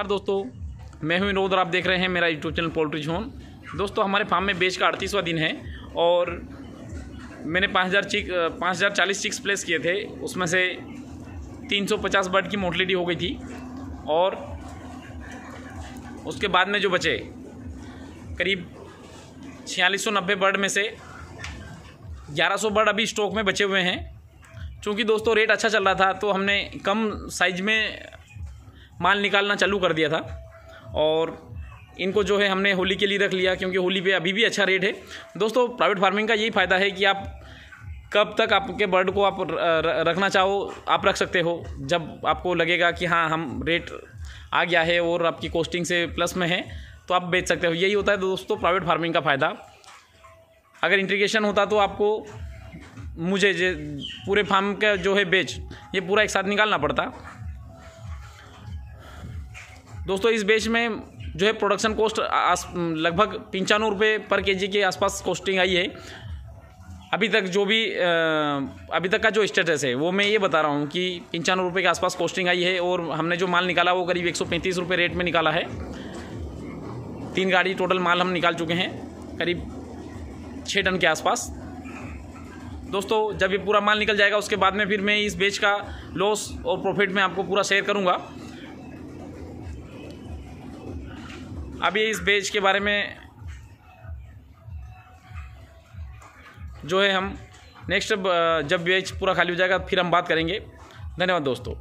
नमस्कार दोस्तों मैं हूं विनोद और आप देख रहे हैं मेरा यूट्यूब चैनल पोल्ट्री झोन दोस्तों हमारे फार्म में बेच का अड़तीसवा दिन है और मैंने पाँच हज़ार चिक पाँच हज़ार चालीस चिक्स प्लेस किए थे उसमें से तीन सौ पचास बर्ड की मोटलिटी हो गई थी और उसके बाद में जो बचे करीब छियालीस सौ नब्बे बर्ड में से ग्यारह सौ बर्ड अभी स्टॉक में बचे हुए हैं चूँकि दोस्तों रेट अच्छा चल रहा था तो हमने कम साइज में माल निकालना चालू कर दिया था और इनको जो है हमने होली के लिए रख लिया क्योंकि होली पे अभी भी अच्छा रेट है दोस्तों प्राइवेट फार्मिंग का यही फ़ायदा है कि आप कब तक आपके बर्ड को आप रखना चाहो आप रख सकते हो जब आपको लगेगा कि हाँ हम रेट आ गया है और आपकी कॉस्टिंग से प्लस में है तो आप बेच सकते हो यही होता है दोस्तों प्राइवेट फार्मिंग का फ़ायदा अगर इंटीग्रेशन होता तो आपको मुझे पूरे फार्म का जो है बेच ये पूरा एक साथ निकालना पड़ता दोस्तों इस बेच में जो है प्रोडक्शन कॉस्ट लगभग पंचानवे रुपये पर के के आसपास कॉस्टिंग आई है अभी तक जो भी अभी तक का जो स्टेटस है वो मैं ये बता रहा हूँ कि पंचानवे रुपये के आसपास कॉस्टिंग आई है और हमने जो माल निकाला वो करीब एक सौ पैंतीस रुपये रेट में निकाला है तीन गाड़ी टोटल माल हम निकाल चुके हैं करीब छः टन के आसपास दोस्तों जब ये पूरा माल निकल जाएगा उसके बाद में फिर मैं इस बेच का लॉस और प्रॉफिट में आपको पूरा शेयर करूँगा अभी इस पेज के बारे में जो है हम नेक्स्ट जब वेज पूरा खाली हो जाएगा फिर हम बात करेंगे धन्यवाद दोस्तों